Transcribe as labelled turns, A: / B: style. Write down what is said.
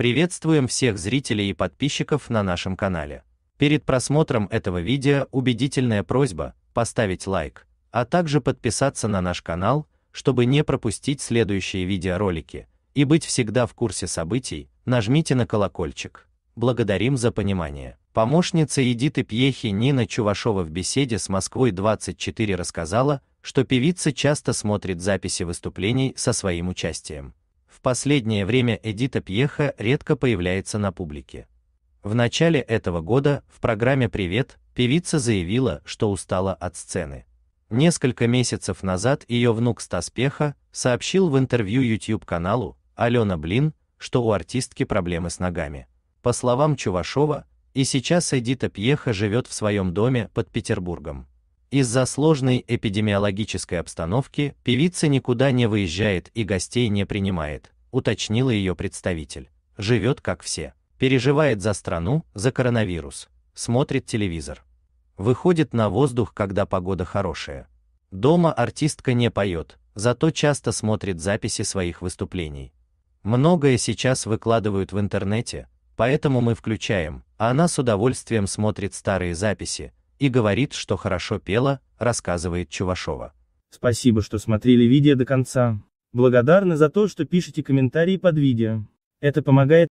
A: Приветствуем всех зрителей и подписчиков на нашем канале. Перед просмотром этого видео убедительная просьба поставить лайк, а также подписаться на наш канал, чтобы не пропустить следующие видеоролики и быть всегда в курсе событий, нажмите на колокольчик. Благодарим за понимание. Помощница Едиты Пьехи Нина Чувашова в беседе с Москвой 24 рассказала, что певица часто смотрит записи выступлений со своим участием последнее время Эдита Пьеха редко появляется на публике. В начале этого года в программе «Привет» певица заявила, что устала от сцены. Несколько месяцев назад ее внук Стас Пеха сообщил в интервью YouTube-каналу «Алена Блин», что у артистки проблемы с ногами. По словам Чувашова, и сейчас Эдита Пьеха живет в своем доме под Петербургом. Из-за сложной эпидемиологической обстановки певица никуда не выезжает и гостей не принимает, уточнила ее представитель. Живет как все, переживает за страну, за коронавирус, смотрит телевизор. Выходит на воздух, когда погода хорошая. Дома артистка не поет, зато часто смотрит записи своих выступлений. Многое сейчас выкладывают в интернете, поэтому мы включаем, а она с удовольствием смотрит старые записи, и говорит, что хорошо пела, рассказывает Чувашова.
B: Спасибо, что смотрели видео до конца. Благодарны за то, что пишете комментарии под видео. Это помогает